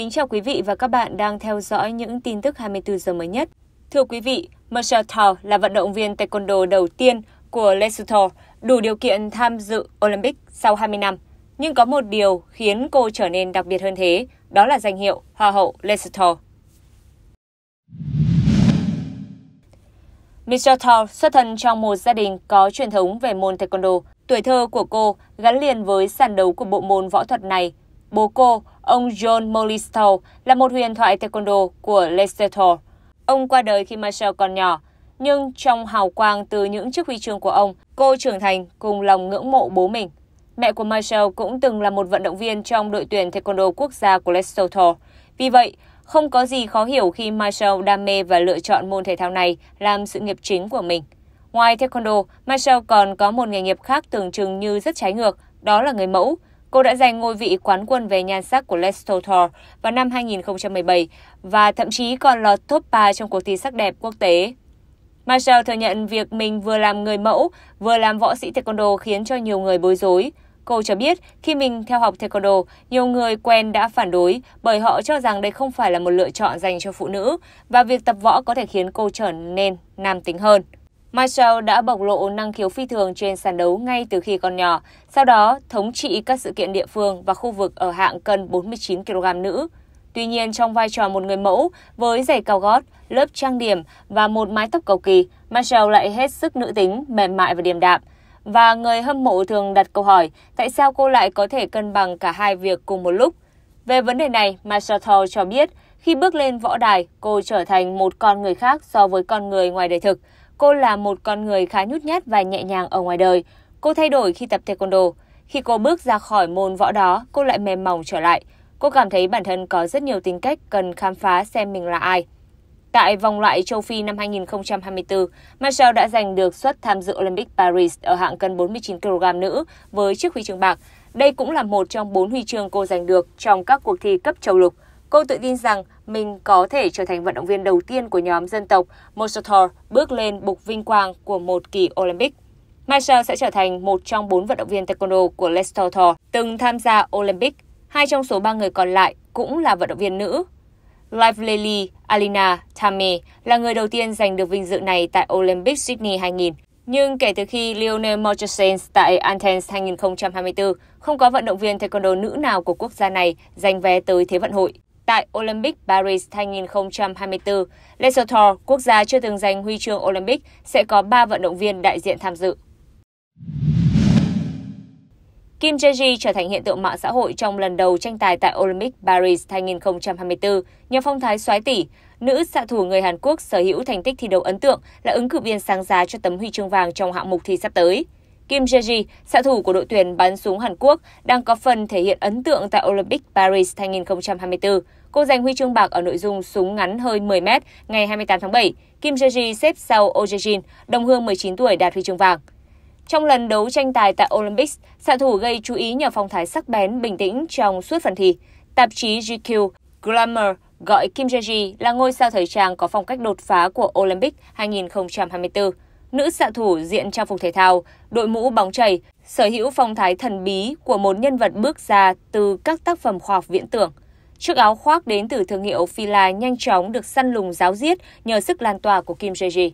kính chào quý vị và các bạn đang theo dõi những tin tức 24 giờ mới nhất. Thưa quý vị, Marcel Thor là vận động viên taekwondo đầu tiên của Lesotho đủ điều kiện tham dự Olympic sau 20 năm. Nhưng có một điều khiến cô trở nên đặc biệt hơn thế, đó là danh hiệu Hoa hậu Lesotho. Michelle Thor xuất thân trong một gia đình có truyền thống về môn taekwondo. Tuổi thơ của cô gắn liền với sàn đấu của bộ môn võ thuật này Bố cô, ông John Molistow, là một huyền thoại taekwondo của Lesotho. Ông qua đời khi Marshall còn nhỏ, nhưng trong hào quang từ những chiếc huy chương của ông, cô trưởng thành cùng lòng ngưỡng mộ bố mình. Mẹ của Marshall cũng từng là một vận động viên trong đội tuyển taekwondo quốc gia của Lesotho. Vì vậy, không có gì khó hiểu khi Marshall đam mê và lựa chọn môn thể thao này làm sự nghiệp chính của mình. Ngoài taekwondo, Marshall còn có một nghề nghiệp khác tưởng chừng như rất trái ngược, đó là người mẫu. Cô đã giành ngôi vị quán quân về nhan sắc của Les Lesotho vào năm 2017 và thậm chí còn lọt top 3 trong cuộc thi sắc đẹp quốc tế. Marshall thừa nhận việc mình vừa làm người mẫu, vừa làm võ sĩ taekwondo khiến cho nhiều người bối rối. Cô cho biết khi mình theo học taekwondo, nhiều người quen đã phản đối bởi họ cho rằng đây không phải là một lựa chọn dành cho phụ nữ và việc tập võ có thể khiến cô trở nên nam tính hơn. Marshall đã bộc lộ năng khiếu phi thường trên sàn đấu ngay từ khi còn nhỏ, sau đó thống trị các sự kiện địa phương và khu vực ở hạng cân 49 kg nữ. Tuy nhiên, trong vai trò một người mẫu, với giày cao gót, lớp trang điểm và một mái tóc cầu kỳ, Marshall lại hết sức nữ tính, mềm mại và điềm đạm. Và người hâm mộ thường đặt câu hỏi, tại sao cô lại có thể cân bằng cả hai việc cùng một lúc? Về vấn đề này, Marshall Thor cho biết, khi bước lên võ đài, cô trở thành một con người khác so với con người ngoài đời thực – Cô là một con người khá nhút nhát và nhẹ nhàng ở ngoài đời. Cô thay đổi khi tập taekwondo. Khi cô bước ra khỏi môn võ đó, cô lại mềm mỏng trở lại. Cô cảm thấy bản thân có rất nhiều tính cách cần khám phá xem mình là ai. Tại vòng loại châu Phi năm 2024, Michelle đã giành được suất tham dự Olympic Paris ở hạng cân 49kg nữ với chiếc huy chương bạc. Đây cũng là một trong bốn huy chương cô giành được trong các cuộc thi cấp châu lục. Cô tự tin rằng mình có thể trở thành vận động viên đầu tiên của nhóm dân tộc Mosotor bước lên bục vinh quang của một kỳ Olympic. Michelle sẽ trở thành một trong bốn vận động viên taekwondo của Lesotho từng tham gia Olympic. Hai trong số ba người còn lại cũng là vận động viên nữ. Lively Alina Tame là người đầu tiên giành được vinh dự này tại Olympic Sydney 2000. Nhưng kể từ khi Lionel Murchison tại Athens 2024, không có vận động viên taekwondo nữ nào của quốc gia này giành vé tới Thế vận hội tại Olympic Paris 2024. Lesotho, quốc gia chưa từng giành huy chương Olympic, sẽ có 3 vận động viên đại diện tham dự. Kim Jae-ji trở thành hiện tượng mạng xã hội trong lần đầu tranh tài tại Olympic Paris 2024 nhờ phong thái xoái tỉ, Nữ xạ thủ người Hàn Quốc sở hữu thành tích thi đấu ấn tượng là ứng cử viên sáng giá cho tấm huy chương vàng trong hạng mục thi sắp tới. Kim Jae-ji, xạ thủ của đội tuyển bắn súng Hàn Quốc, đang có phần thể hiện ấn tượng tại Olympic Paris 2024. Cô giành huy chương bạc ở nội dung súng ngắn hơi 10 m ngày 28 tháng 7. Kim Jae-ji xếp sau Oh Jae-jin, đồng hương 19 tuổi đạt huy chương vàng. Trong lần đấu tranh tài tại Olympics, xạ thủ gây chú ý nhờ phong thái sắc bén, bình tĩnh trong suốt phần thi. Tạp chí GQ Glamour gọi Kim Jae-ji là ngôi sao thời trang có phong cách đột phá của Olympic 2024. Nữ xạ thủ diện trang phục thể thao, đội mũ bóng chảy, sở hữu phong thái thần bí của một nhân vật bước ra từ các tác phẩm khoa học viễn tưởng. Chiếc áo khoác đến từ thương hiệu Fila nhanh chóng được săn lùng giáo diết nhờ sức lan tỏa của Kim Jeji.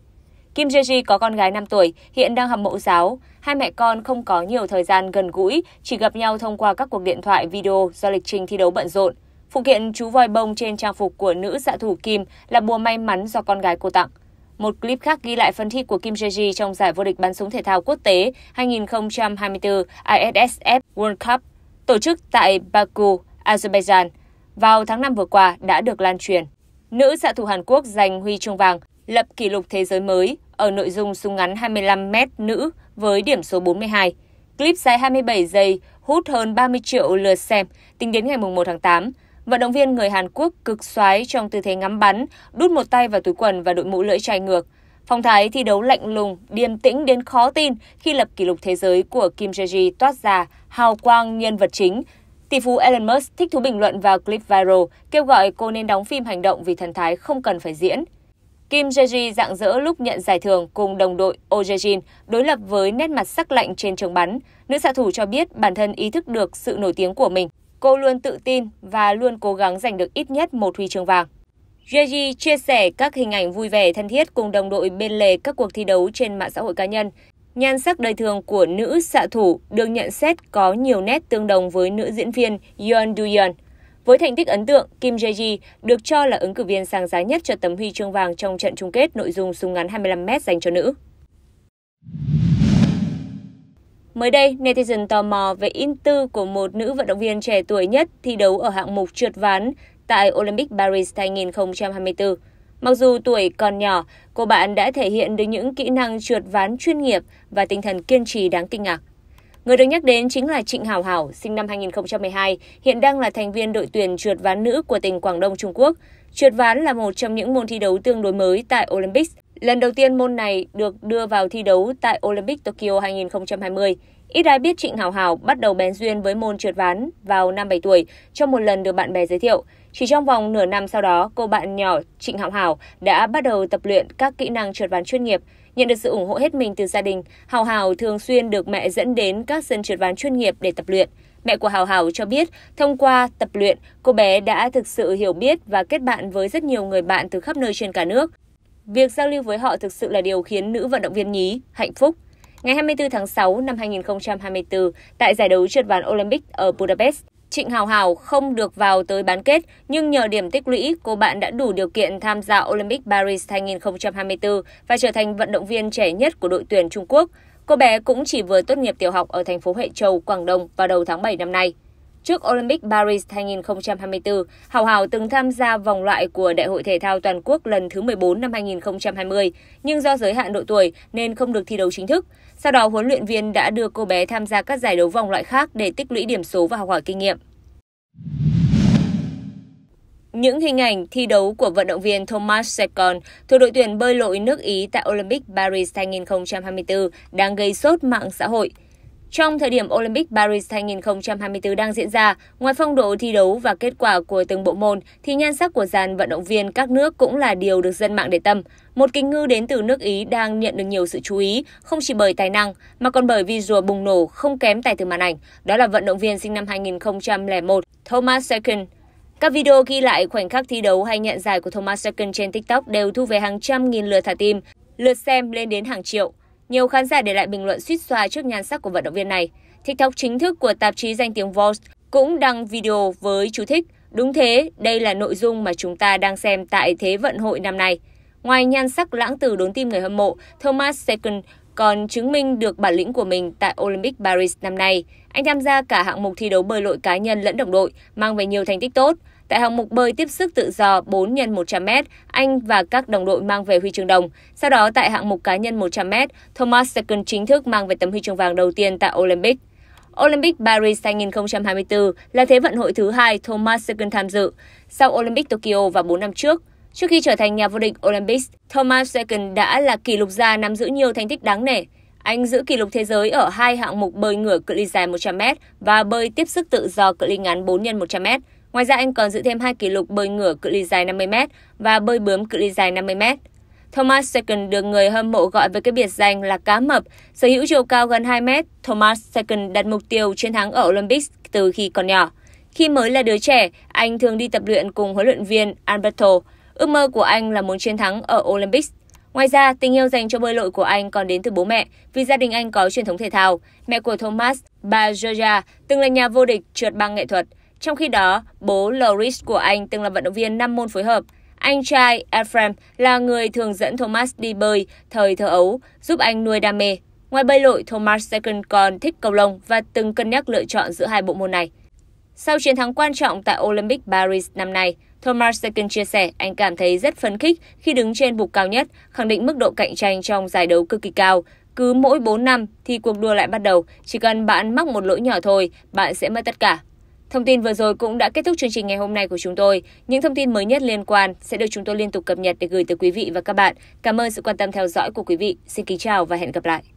Kim Jeji có con gái 5 tuổi, hiện đang học mẫu giáo. Hai mẹ con không có nhiều thời gian gần gũi, chỉ gặp nhau thông qua các cuộc điện thoại video do lịch trình thi đấu bận rộn. Phụ kiện chú voi bông trên trang phục của nữ xạ thủ Kim là bùa may mắn do con gái cô tặng. Một clip khác ghi lại phần thi của Kim Jae-ji trong giải vô địch bắn súng thể thao quốc tế 2024 ISSF World Cup tổ chức tại Baku, Azerbaijan vào tháng 5 vừa qua đã được lan truyền. Nữ xạ thủ Hàn Quốc giành huy chương vàng, lập kỷ lục thế giới mới ở nội dung súng ngắn 25m nữ với điểm số 42. Clip dài 27 giây hút hơn 30 triệu lượt xem tính đến ngày 1 tháng 8. Vận động viên người Hàn Quốc cực xoái trong tư thế ngắm bắn, đút một tay vào túi quần và đội mũ lưỡi chai ngược. Phong thái thi đấu lạnh lùng, điềm tĩnh đến khó tin khi lập kỷ lục thế giới của Kim Jae-ji toát ra hào quang nhân vật chính Tỷ phú Elon Musk thích thú bình luận vào clip viral kêu gọi cô nên đóng phim hành động vì thần thái không cần phải diễn. Kim Jae-ji dạng dỡ lúc nhận giải thưởng cùng đồng đội Oh Jae-jin đối lập với nét mặt sắc lạnh trên trường bắn. Nữ xạ thủ cho biết bản thân ý thức được sự nổi tiếng của mình. Cô luôn tự tin và luôn cố gắng giành được ít nhất một huy chương vàng. Jae-ji chia sẻ các hình ảnh vui vẻ thân thiết cùng đồng đội bên lề các cuộc thi đấu trên mạng xã hội cá nhân. Nhan sắc đời thường của nữ xạ thủ được nhận xét có nhiều nét tương đồng với nữ diễn viên Yeon Du-yeon. Với thành tích ấn tượng, Kim Jae-ji được cho là ứng cử viên sáng giá nhất cho tấm huy chương vàng trong trận chung kết nội dung súng ngắn 25m dành cho nữ. Mới đây, netizen tò mò về in tư của một nữ vận động viên trẻ tuổi nhất thi đấu ở hạng mục trượt ván tại Olympic Paris 2024. Mặc dù tuổi còn nhỏ, cô bạn đã thể hiện được những kỹ năng trượt ván chuyên nghiệp và tinh thần kiên trì đáng kinh ngạc. Người được nhắc đến chính là Trịnh Hảo Hảo, sinh năm 2012, hiện đang là thành viên đội tuyển trượt ván nữ của tỉnh Quảng Đông Trung Quốc. Trượt ván là một trong những môn thi đấu tương đối mới tại Olympics. Lần đầu tiên môn này được đưa vào thi đấu tại Olympic Tokyo 2020. Ít ai biết Trịnh Hảo Hảo bắt đầu bén duyên với môn trượt ván vào năm 7 tuổi trong một lần được bạn bè giới thiệu. Chỉ trong vòng nửa năm sau đó, cô bạn nhỏ Trịnh Hảo Hảo đã bắt đầu tập luyện các kỹ năng trượt ván chuyên nghiệp. Nhận được sự ủng hộ hết mình từ gia đình, Hảo Hảo thường xuyên được mẹ dẫn đến các sân trượt ván chuyên nghiệp để tập luyện. Mẹ của Hảo Hảo cho biết, thông qua tập luyện, cô bé đã thực sự hiểu biết và kết bạn với rất nhiều người bạn từ khắp nơi trên cả nước. Việc giao lưu với họ thực sự là điều khiến nữ vận động viên nhí hạnh phúc. Ngày 24 tháng 6 năm 2024, tại giải đấu trượt ván Olympic ở Budapest, Trịnh Hào Hào không được vào tới bán kết, nhưng nhờ điểm tích lũy, cô bạn đã đủ điều kiện tham gia Olympic Paris 2024 và trở thành vận động viên trẻ nhất của đội tuyển Trung Quốc. Cô bé cũng chỉ vừa tốt nghiệp tiểu học ở thành phố Huệ Châu, Quảng Đông vào đầu tháng 7 năm nay. Trước Olympic Paris 2024, Hảo Hảo từng tham gia vòng loại của Đại hội Thể thao Toàn quốc lần thứ 14 năm 2020, nhưng do giới hạn độ tuổi nên không được thi đấu chính thức. Sau đó, huấn luyện viên đã đưa cô bé tham gia các giải đấu vòng loại khác để tích lũy điểm số và học hỏi kinh nghiệm. Những hình ảnh thi đấu của vận động viên Thomas Secon thuộc đội tuyển bơi lội nước Ý tại Olympic Paris 2024 đang gây sốt mạng xã hội – trong thời điểm Olympic Paris 2024 đang diễn ra, ngoài phong độ thi đấu và kết quả của từng bộ môn, thì nhan sắc của dàn vận động viên các nước cũng là điều được dân mạng để tâm. Một kính ngư đến từ nước Ý đang nhận được nhiều sự chú ý, không chỉ bởi tài năng, mà còn bởi visual bùng nổ không kém tài từ màn ảnh. Đó là vận động viên sinh năm 2001 Thomas Second. Các video ghi lại khoảnh khắc thi đấu hay nhận giải của Thomas Second trên TikTok đều thu về hàng trăm nghìn lượt thả tim, lượt xem lên đến hàng triệu. Nhiều khán giả để lại bình luận suýt xoa trước nhan sắc của vận động viên này. TikTok chính thức của tạp chí danh tiếng Vogue cũng đăng video với chú thích Đúng thế, đây là nội dung mà chúng ta đang xem tại Thế vận hội năm nay. Ngoài nhan sắc lãng từ đốn tim người hâm mộ, Thomas Second còn chứng minh được bản lĩnh của mình tại Olympic Paris năm nay. Anh tham gia cả hạng mục thi đấu bơi lội cá nhân lẫn đồng đội, mang về nhiều thành tích tốt. Tại hạng mục bơi tiếp sức tự do 4 x 100m, Anh và các đồng đội mang về huy chương đồng. Sau đó tại hạng mục cá nhân 100m, Thomas Second chính thức mang về tấm huy chương vàng đầu tiên tại Olympic. Olympic Paris 2024 là thế vận hội thứ hai Thomas Second tham dự, sau Olympic Tokyo và 4 năm trước. Trước khi trở thành nhà vô địch Olympic, Thomas Second đã là kỷ lục gia nắm giữ nhiều thành tích đáng nể. Anh giữ kỷ lục thế giới ở hai hạng mục bơi ngửa cự ly dài 100m và bơi tiếp sức tự do cự ly ngắn 4 x 100m. Ngoài ra anh còn giữ thêm hai kỷ lục bơi ngửa cự ly dài 50m và bơi bướm cự ly dài 50m. Thomas Second được người hâm mộ gọi với cái biệt danh là cá mập. Sở hữu chiều cao gần 2 mét, Thomas Second đặt mục tiêu chiến thắng ở Olympics từ khi còn nhỏ. Khi mới là đứa trẻ, anh thường đi tập luyện cùng huấn luyện viên Alberto. Ước mơ của anh là muốn chiến thắng ở Olympics. Ngoài ra, tình yêu dành cho bơi lội của anh còn đến từ bố mẹ, vì gia đình anh có truyền thống thể thao. Mẹ của Thomas, bà Georgia, từng là nhà vô địch trượt băng nghệ thuật. Trong khi đó, bố Loris của anh từng là vận động viên 5 môn phối hợp. Anh trai Ephraim là người thường dẫn Thomas đi bơi thời thơ ấu, giúp anh nuôi đam mê. Ngoài bơi lội, Thomas Second còn thích cầu lông và từng cân nhắc lựa chọn giữa hai bộ môn này. Sau chiến thắng quan trọng tại Olympic Paris năm nay, Thomas Second chia sẻ anh cảm thấy rất phấn khích khi đứng trên bục cao nhất, khẳng định mức độ cạnh tranh trong giải đấu cực kỳ cao. Cứ mỗi 4 năm thì cuộc đua lại bắt đầu, chỉ cần bạn mắc một lỗi nhỏ thôi, bạn sẽ mất tất cả. Thông tin vừa rồi cũng đã kết thúc chương trình ngày hôm nay của chúng tôi. Những thông tin mới nhất liên quan sẽ được chúng tôi liên tục cập nhật để gửi tới quý vị và các bạn. Cảm ơn sự quan tâm theo dõi của quý vị. Xin kính chào và hẹn gặp lại.